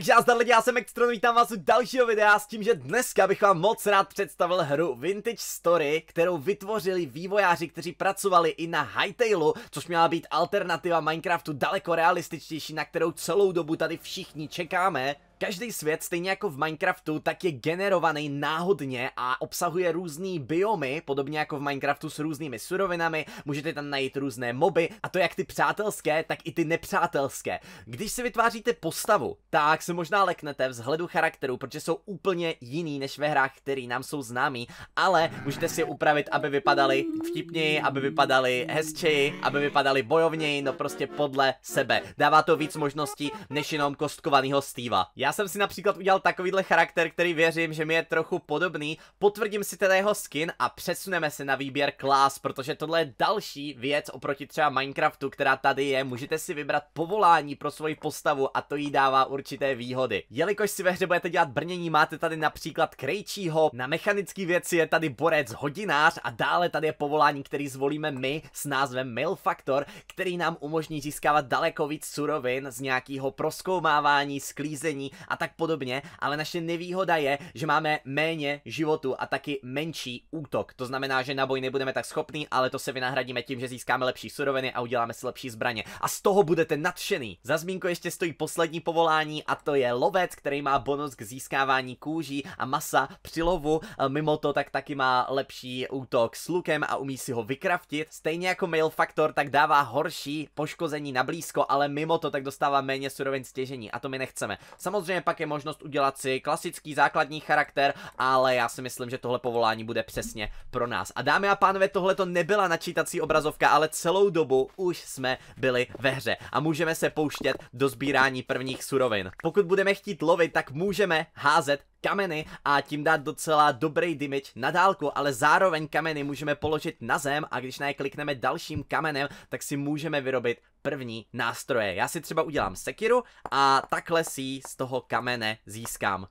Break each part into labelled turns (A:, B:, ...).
A: Takže já lidi, já jsem Extron, vítám vás u dalšího videa s tím, že dneska bych vám moc rád představil hru Vintage Story, kterou vytvořili vývojáři, kteří pracovali i na Hightailu, což měla být alternativa Minecraftu daleko realističtější, na kterou celou dobu tady všichni čekáme. Každý svět, stejně jako v Minecraftu, tak je generovaný náhodně a obsahuje různé biomy, podobně jako v Minecraftu s různými surovinami, můžete tam najít různé moby, a to jak ty přátelské, tak i ty nepřátelské. Když si vytváříte postavu, tak se možná leknete vzhledu charakteru, protože jsou úplně jiný než ve hrách, které nám jsou známí, ale můžete si je upravit, aby vypadaly vtipněji, aby vypadaly hezčeji, aby vypadaly bojovněji, no prostě podle sebe. Dává to víc možností než jenom kostkovaného Steva. Já jsem si například udělal takovýhle charakter, který věřím, že mi je trochu podobný. Potvrdím si teda jeho skin a přesuneme se na výběr klas, protože tohle je další věc oproti třeba Minecraftu, která tady je. Můžete si vybrat povolání pro svoji postavu a to jí dává určité výhody. Jelikož si ve hře budete dělat brnění, máte tady například krejčího, na mechanické věci je tady borec hodinář a dále tady je povolání, který zvolíme my s názvem Mail Factor, který nám umožní získávat daleko víc surovin z nějakého proskoumávání, sklízení a tak podobně, ale naše nevýhoda je, že máme méně životu a taky menší útok. To znamená, že na boj nebudeme tak schopní, ale to se vynahradíme tím, že získáme lepší suroviny a uděláme si lepší zbraně. A z toho budete nadšený. Za zmínku ještě stojí poslední povolání a to je lovec, který má bonus k získávání kůží a masa při lovu. E, mimo to tak taky má lepší útok s lukem a umí si ho vykraftit. Stejně jako mail faktor, tak dává horší poškození na blízko, ale mimo to tak dostává méně surovin stěžení a to my nechceme. Samozřejmě Samozřejmě pak je možnost udělat si klasický základní charakter, ale já si myslím, že tohle povolání bude přesně pro nás. A dámy a pánové, tohle to nebyla načítací obrazovka, ale celou dobu už jsme byli ve hře a můžeme se pouštět do sbírání prvních surovin. Pokud budeme chtít lovit, tak můžeme házet kameny a tím dát docela dobrý damage na dálku, ale zároveň kameny můžeme položit na zem a když na je klikneme dalším kamenem, tak si můžeme vyrobit první nástroje. Já si třeba udělám sekiru a takhle si z toho kamene získám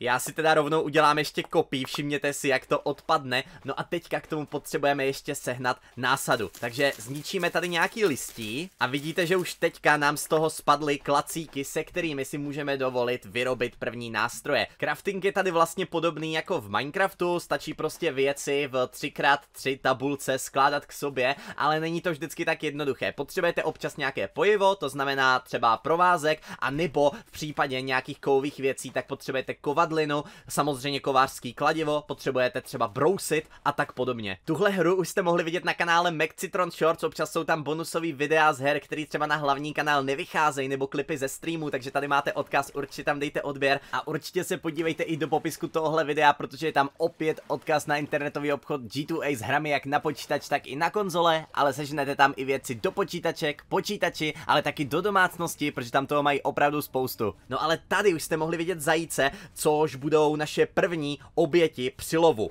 A: já si teda rovnou udělám ještě kopii, všimněte si, jak to odpadne. No a teďka k tomu potřebujeme ještě sehnat násadu. Takže zničíme tady nějaký listí a vidíte, že už teďka nám z toho spadly klacíky, se kterými si můžeme dovolit vyrobit první nástroje. Crafting je tady vlastně podobný jako v Minecraftu, stačí prostě věci v 3x3 tabulce skládat k sobě, ale není to vždycky tak jednoduché. Potřebujete občas nějaké pojivo, to znamená třeba provázek, a nebo v případě nějakých kovových věcí, tak potřebujete kovat žrádlinu, no. samozřejmě kovářský kladivo, potřebujete třeba brousit a tak podobně. Tuhle hru už jste mohli vidět na kanále Mac Citron Shorts, občas jsou tam bonusový videa z her, které třeba na hlavní kanál nevycházejí, nebo klipy ze streamu, takže tady máte odkaz, určitě tam dejte odběr a určitě se podívejte i do popisku tohle videa, protože je tam opět odkaz na internetový obchod G2A s hrami jak na počítač, tak i na konzole, ale seženete tam i věci do počítaček, počítači, ale taky do domácnosti, protože tam toho mají opravdu spoustu. No ale tady už jste mohli vidět zajíce, co což budou naše první oběti lovu.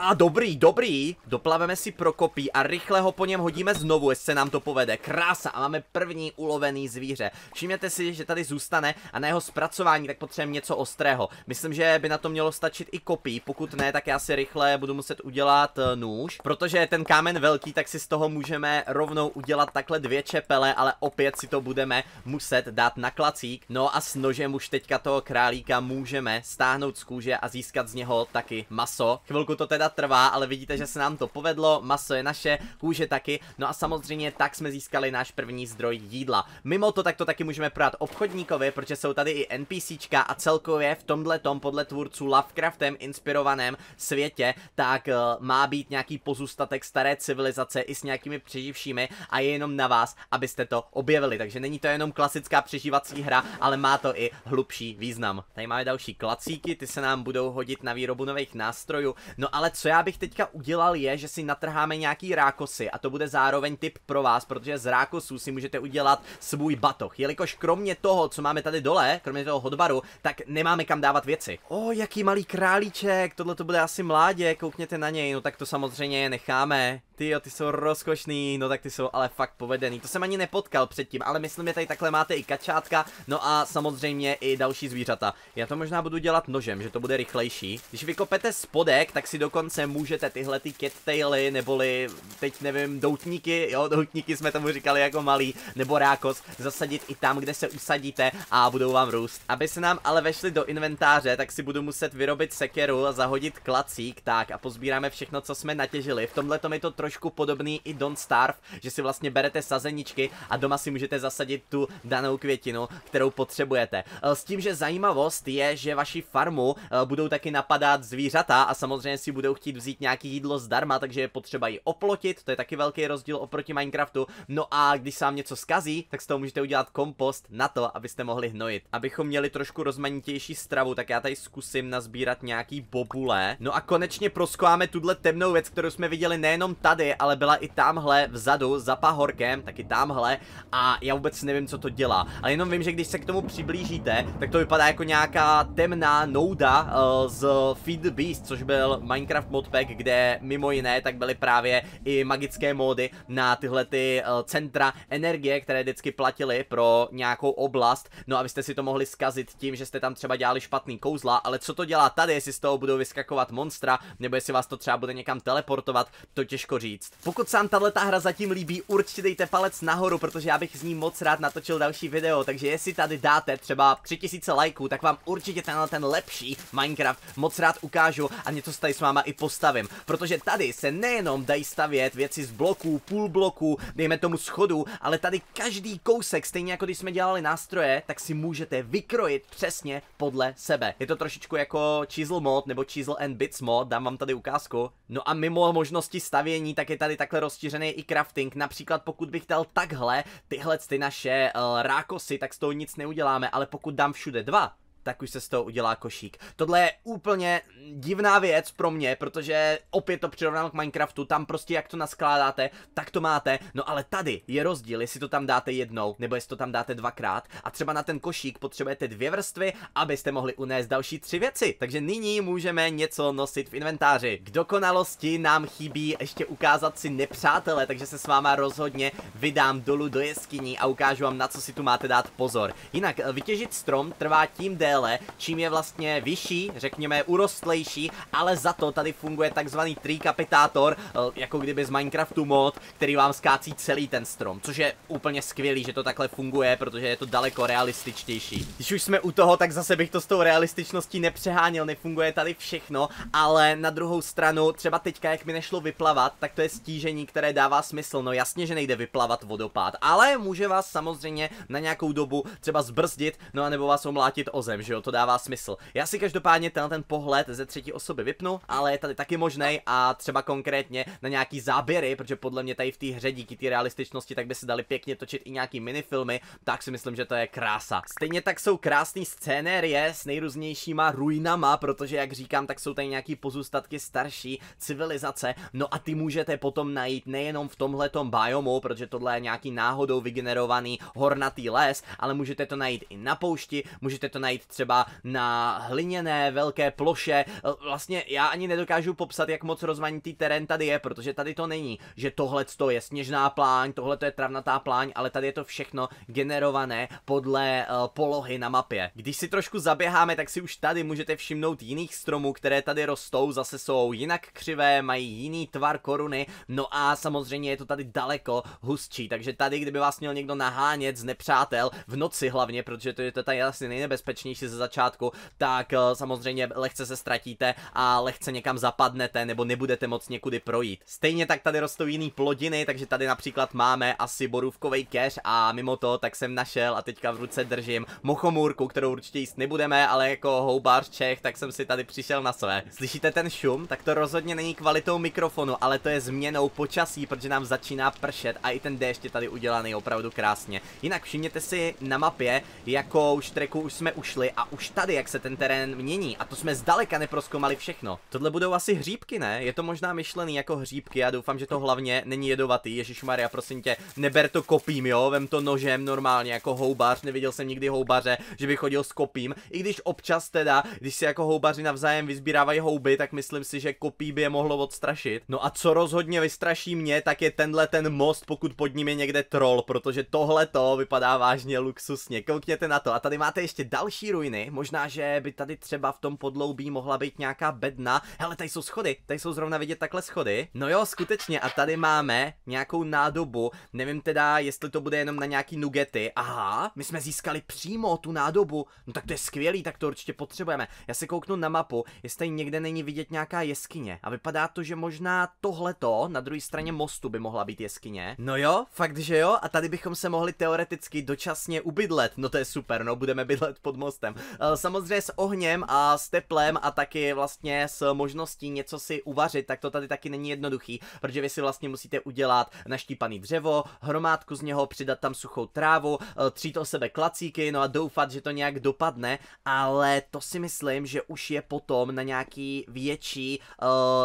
A: A dobrý, dobrý. Doplaveme si Prokopí a rychle ho po něm hodíme znovu, jestli se nám to povede. Krása a máme první ulovený zvíře. Všimněte si, že tady zůstane a na jeho zpracování tak potřebujeme něco ostrého. Myslím, že by na to mělo stačit i kopí, pokud ne, tak já si rychle budu muset udělat eh, nůž. Protože je ten kámen velký, tak si z toho můžeme rovnou udělat takhle dvě čepele, ale opět si to budeme muset dát na klacík. No a s nožem už teďka toho králíka můžeme stáhnout z kůže a získat z něho taky maso. Chvilku to teda teda trvá, ale vidíte, že se nám to povedlo, maso je naše, kůže taky, no a samozřejmě tak jsme získali náš první zdroj jídla. Mimo to tak to taky můžeme prodat obchodníkovi, protože jsou tady i NPCčka a celkově v tomhle tom podle tvůrců Lovecraftem inspirovaném světě, tak uh, má být nějaký pozůstatek staré civilizace i s nějakými přeživšími a je jenom na vás, abyste to objevili. Takže není to jenom klasická přežívací hra, ale má to i hlubší význam. Tady máme další klacíky, ty se nám budou hodit na výrobu nových nástrojů. No ale co já bych teďka udělal je, že si natrháme nějaký rákosy a to bude zároveň tip pro vás, protože z rákosů si můžete udělat svůj batoh, jelikož kromě toho, co máme tady dole, kromě toho hodbaru, tak nemáme kam dávat věci. O, jaký malý králíček, tohle to bude asi mládě, koukněte na něj, no tak to samozřejmě je necháme. Ty jo, ty jsou rozkošný, no tak ty jsou ale fakt povedený. To jsem ani nepotkal předtím, ale myslím, že tady takhle máte i kačátka, no a samozřejmě i další zvířata. Já to možná budu dělat nožem, že to bude rychlejší. Když vykopete spodek, tak si dokonce šance můžete tyhle ty kettaily, neboli teď nevím, doutníky, jo, doutníky jsme tomu říkali jako malý, nebo rákos, zasadit i tam, kde se usadíte a budou vám růst. Aby se nám ale vešli do inventáře, tak si budu muset vyrobit sekeru, zahodit klacík, tak a pozbíráme všechno, co jsme natěžili. V tomhle tom je to trošku podobný i Don't Starve, že si vlastně berete sazeničky a doma si můžete zasadit tu danou květinu, kterou potřebujete. Eh, s tím, že zajímavost je, že vaši farmu eh, budou taky napadat zvířata a samozřejmě si budou budou chtít vzít nějaký jídlo zdarma, takže je potřeba ji oplotit, to je taky velký rozdíl oproti Minecraftu. No a když se vám něco skazí, tak z toho můžete udělat kompost na to, abyste mohli hnojit. Abychom měli trošku rozmanitější stravu, tak já tady zkusím nazbírat nějaký bobule. No a konečně proskoáme tuhle temnou věc, kterou jsme viděli nejenom tady, ale byla i tamhle vzadu za pahorkem, taky tamhle a já vůbec nevím, co to dělá. Ale jenom vím, že když se k tomu přiblížíte, tak to vypadá jako nějaká temná nouda uh, z Feed the Beast, což byl Minecraft Minecraft modpack, kde mimo jiné tak byly právě i magické módy na tyhle ty eh, centra energie, které vždycky platily pro nějakou oblast, no abyste si to mohli skazit tím, že jste tam třeba dělali špatný kouzla, ale co to dělá tady, jestli z toho budou vyskakovat monstra, nebo jestli vás to třeba bude někam teleportovat, to těžko říct. Pokud se vám tahle hra zatím líbí, určitě dejte palec nahoru, protože já bych z ní moc rád natočil další video, takže jestli tady dáte třeba 3000 lajků, tak vám určitě tenhle ten lepší Minecraft moc rád ukážu a něco se tady s váma i postavím. Protože tady se nejenom dají stavět věci z bloků, půl bloků, dejme tomu schodu, ale tady každý kousek, stejně jako když jsme dělali nástroje, tak si můžete vykrojit přesně podle sebe. Je to trošičku jako chisel mod nebo chisel and bits mod, dám vám tady ukázku. No a mimo možnosti stavění, tak je tady takhle rozšířený i crafting. Například pokud bych dal takhle tyhle ty naše uh, rákosy, tak z toho nic neuděláme, ale pokud dám všude dva, tak už se z toho udělá košík. Tohle je úplně divná věc pro mě, protože opět to přirovnám k Minecraftu, tam prostě jak to naskládáte, tak to máte, no ale tady je rozdíl, jestli to tam dáte jednou, nebo jestli to tam dáte dvakrát a třeba na ten košík potřebujete dvě vrstvy, abyste mohli unést další tři věci, takže nyní můžeme něco nosit v inventáři. K dokonalosti nám chybí ještě ukázat si nepřátele, takže se s váma rozhodně vydám dolů do jeskyní a ukážu vám, na co si tu máte dát pozor. Jinak eh, vytěžit strom trvá tím déle, déle, čím je vlastně vyšší, řekněme urostlejší, ale za to tady funguje takzvaný trikapitátor, eh, jako kdyby z Minecraftu mod, který vám skácí celý ten strom, což je úplně skvělý, že to takhle funguje, protože je to daleko realističtější. Když už jsme u toho, tak zase bych to s tou realističností nepřeháněl, nefunguje tady všechno, ale na druhou stranu, třeba teďka, jak mi nešlo vyplavat, tak to je stížení, které dává smysl. No jasně, že nejde vyplavat vodopád, ale může vás samozřejmě na nějakou dobu třeba zbrzdit, no nebo vás omlátit o zem, že jo, to dává smysl. Já si každopádně ten, ten pohled ze třetí osoby vypnu, ale je tady taky možný a třeba konkrétně na nějaký záběry, protože podle mě tady v té hře díky té realističnosti tak by se dali pěkně točit i nějaký minifilmy, tak si myslím, že to je krása. Stejně tak jsou krásné scénérie s nejrůznějšíma ruinama, protože jak říkám, tak jsou tady nějaký pozůstatky starší civilizace, no a ty můžete potom najít nejenom v tomhle biomu, protože tohle je nějaký náhodou vygenerovaný hornatý les, ale můžete to najít i na poušti, můžete to najít třeba na hliněné velké ploše. Eh, vlastně já ani nedokážu popsat, jak moc rozmanitý terén tady je, protože tady to není, že tohle to je sněžná pláň, tohle to je travnatá pláň, ale tady je to všechno generované podle eh, polohy na mapě. Když si trošku zaběháme, tak si už tady můžete všimnout jiných stromů, které tady rostou, zase jsou jinak křivé, mají jiný tvar koruny, no a samozřejmě je to tady daleko hustší, takže tady, kdyby vás měl někdo nahánět z nepřátel, v noci hlavně, protože to je to tady asi nejnebezpečnější nejsilnější ze začátku, tak eh, samozřejmě lehce se ztratíte a lehce někam zapadnete nebo nebudete moc někudy projít. Stejně tak tady rostou jiný plodiny, takže tady například máme asi borůvkový keř a mimo to tak jsem našel a teďka v ruce držím mochomůrku, kterou určitě jíst nebudeme, ale jako houbář Čech, tak jsem si tady přišel na své. Slyšíte ten šum? Tak to rozhodně není kvalitou mikrofonu, ale to je změnou počasí, protože nám začíná pršet a i ten déšť je tady udělaný opravdu krásně. Jinak všimněte si na mapě, jakou štreku už jsme ušli chvíli a už tady, jak se ten terén mění. A to jsme zdaleka neproskoumali všechno. Tohle budou asi hříbky, ne? Je to možná myšlený jako hříbky, já doufám, že to hlavně není jedovatý. Ježíš Maria, prosím tě, neber to kopím, jo? Vem to nožem normálně, jako houbař. Neviděl jsem nikdy houbaře, že by chodil s kopím. I když občas teda, když si jako houbaři navzájem vyzbírávají houby, tak myslím si, že kopí by je mohlo odstrašit. No a co rozhodně vystraší mě, tak je tenhle ten most, pokud pod ním je někde troll, protože tohle to vypadá vážně luxusně. Koukněte na to. A tady máte ještě další ruiny, možná, že by tady třeba v tom podloubí mohla být nějaká bedna. Hele, tady jsou schody, tady jsou zrovna vidět takhle schody. No jo, skutečně, a tady máme nějakou nádobu, nevím teda, jestli to bude jenom na nějaký nugety. Aha, my jsme získali přímo tu nádobu, no tak to je skvělý, tak to určitě potřebujeme. Já se kouknu na mapu, jestli tady někde není vidět nějaká jeskyně. A vypadá to, že možná tohleto na druhé straně mostu by mohla být jeskyně. No jo, fakt, že jo, a tady bychom se mohli teoreticky dočasně ubydlet. No to je super, no budeme bydlet pod mostem testem. Eh, samozřejmě s ohněm a s teplem a taky vlastně s možností něco si uvařit, tak to tady taky není jednoduchý, protože vy si vlastně musíte udělat naštípaný dřevo, hromádku z něho, přidat tam suchou trávu, eh, třít o sebe klacíky, no a doufat, že to nějak dopadne, ale to si myslím, že už je potom na nějaký větší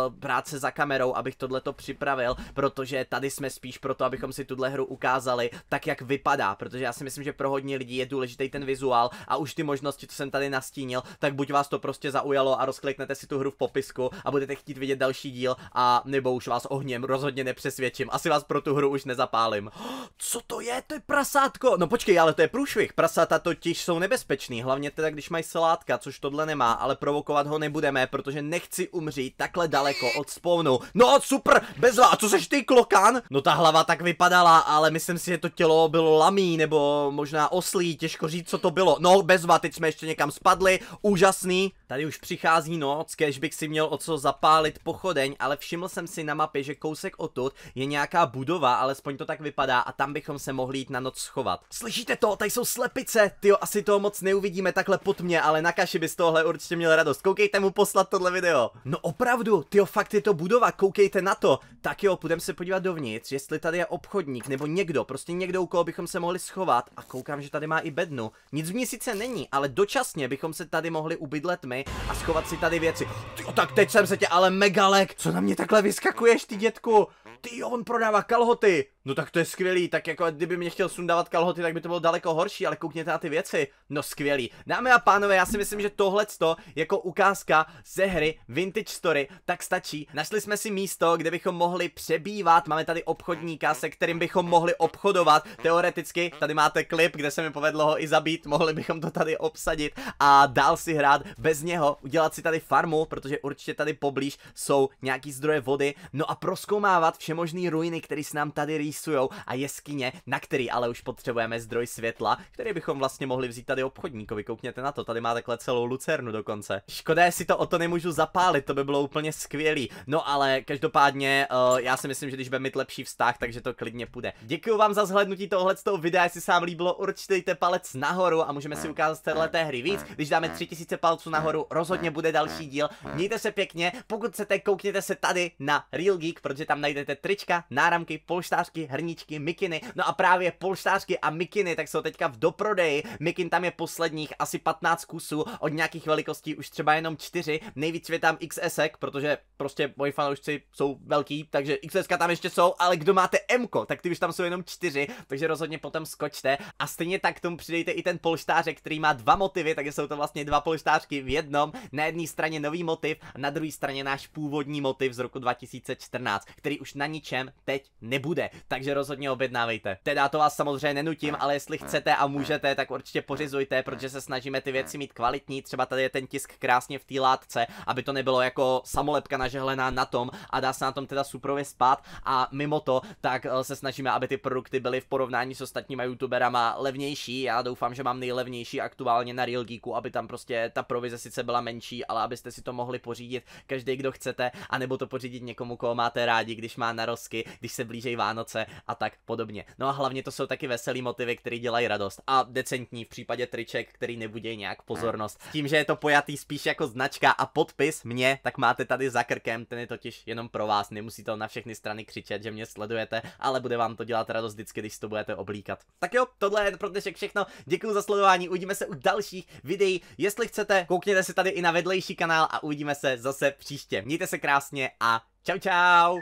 A: uh, práce za kamerou, abych to připravil, protože tady jsme spíš proto, abychom si tuhle hru ukázali tak, jak vypadá, protože já si myslím, že pro hodně lidí je důležitý ten vizuál a už ty možnosti možnosti, co jsem tady nastínil, tak buď vás to prostě zaujalo a rozkliknete si tu hru v popisku a budete chtít vidět další díl a nebo už vás ohněm rozhodně nepřesvědčím. Asi vás pro tu hru už nezapálím. Co to je, to je prasátko? No počkej, ale to je průšvih. Prasata totiž jsou nebezpečný, hlavně teda když mají salátka, což tohle nemá, ale provokovat ho nebudeme, protože nechci umřít takhle daleko od spawnu. No super, bez a co seš ty klokan? No ta hlava tak vypadala, ale myslím si, že to tělo bylo lamí nebo možná oslí, těžko říct, co to bylo. No bezva, teď jsme ještě někam spadli, úžasný. Tady už přichází noc, kež bych si měl o co zapálit pochodeň, ale všiml jsem si na mapě, že kousek odtud je nějaká budova, alespoň to tak vypadá a tam bychom se mohli jít na noc schovat. Slyšíte to? Tady jsou slepice! Ty asi toho moc neuvidíme takhle pod mě, ale na kaši bys tohle určitě měl radost. Koukejte mu poslat tohle video. No opravdu, ty fakt je to budova, koukejte na to. Tak jo, půjdeme se podívat dovnitř, jestli tady je obchodník nebo někdo, prostě někdo, u koho bychom se mohli schovat. A koukám, že tady má i bednu. Nic v ní sice není, ale dočasně bychom se tady mohli ubydlet my a schovat si tady věci. Tyjo, tak teď jsem se tě ale megalek, co na mě takhle vyskakuješ, ty dětku? ty jo, on prodává kalhoty. No tak to je skvělý, tak jako kdyby mě chtěl sundávat kalhoty, tak by to bylo daleko horší, ale koukněte na ty věci. No skvělý. Dámy a pánové, já si myslím, že tohleto jako ukázka ze hry Vintage Story tak stačí. Našli jsme si místo, kde bychom mohli přebývat. Máme tady obchodníka, se kterým bychom mohli obchodovat. Teoreticky, tady máte klip, kde se mi povedlo ho i zabít, mohli bychom to tady obsadit a dál si hrát bez něho, udělat si tady farmu, protože určitě tady poblíž jsou nějaký zdroje vody, no a proskoumávat všemožný ruiny, které se nám tady rýsujou a jeskyně, na který ale už potřebujeme zdroj světla, který bychom vlastně mohli vzít tady obchodníkovi. Koukněte na to, tady má takhle celou lucernu dokonce. Škoda, si to o to nemůžu zapálit, to by bylo úplně skvělý. No ale každopádně, uh, já si myslím, že když bude mít lepší vztah, takže to klidně půjde. Děkuji vám za zhlednutí tohle z toho videa, jestli se vám líbilo, určitě dejte palec nahoru a můžeme si ukázat z téhleté hry víc. Když dáme 3000 palců nahoru, rozhodně bude další díl. Mějte se pěkně, pokud chcete, koukněte se tady na Real Geek, protože tam najdete trička, náramky, polštářky, hrníčky, mikiny. No a právě polštářky a mikiny tak jsou teďka v doprodeji. Mikin tam je posledních asi 15 kusů, od nějakých velikostí už třeba jenom 4. Nejvíc je tam XS, protože prostě moji fanoušci jsou velký, takže XS tam ještě jsou, ale kdo máte M, tak ty už tam jsou jenom 4, takže rozhodně potom skočte. A stejně tak k tomu přidejte i ten polštářek, který má dva motivy, takže jsou to vlastně dva polštářky v jednom. Na jedné straně nový motiv, a na druhé straně náš původní motiv z roku 2014, který už na ničem teď nebude, takže rozhodně objednávejte. Teda to vás samozřejmě nenutím, ale jestli chcete a můžete, tak určitě pořizujte, protože se snažíme ty věci mít kvalitní, třeba tady je ten tisk krásně v té látce, aby to nebylo jako samolepka nažehlená na tom a dá se na tom teda suprově spát a mimo to, tak eh, se snažíme, aby ty produkty byly v porovnání s ostatníma youtuberama levnější, já doufám, že mám nejlevnější aktuálně na Real Geeku, aby tam prostě ta provize sice byla menší, ale abyste si to mohli pořídit každý, kdo chcete, anebo to pořídit někomu, koho máte rádi, když má na narosky, když se blížej Vánoce a tak podobně. No a hlavně to jsou taky veselý motivy, které dělají radost a decentní v případě triček, který nebudějí nějak hmm. pozornost. Tím, že je to pojatý spíš jako značka a podpis mě, tak máte tady za krkem, ten je totiž jenom pro vás, nemusí to na všechny strany křičet, že mě sledujete, ale bude vám to dělat radost vždycky, když to budete oblíkat. Tak jo, tohle je pro dnešek všechno, děkuji za sledování, uvidíme se u dalších videí, jestli chcete, koukněte si tady i na vedlejší kanál a uvidíme se zase příště. Mějte se krásně a čau čau!